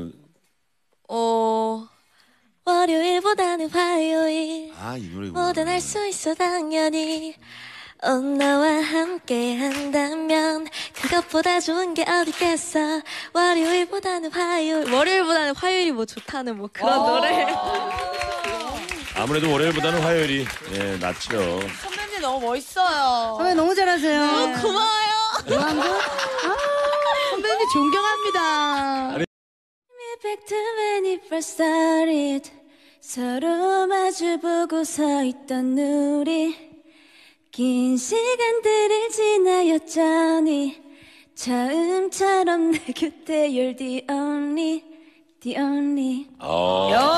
한번 어 월요일보다는 화요일 아이 노래 뭐든 할수 있어 당연히 언나와 음, 함께 한다면 그것보다 좋은 게 어디겠어 월요일보다는 화요일 월요일보다는 화요일이 뭐 좋다는 뭐 그런 노래 아무래도 월요일보다는 화요일이 예, 낫죠. 선배님 너무 멋있어요. 선배 너무 잘하세요. 너무 어, 고마워요. 아, 선배님 존경합니다. Back to when it first started 서로 마주보고 서 있던 우리 긴 시간들을 지나 여전히 처음처럼 내 곁에 You're the only, the only 어.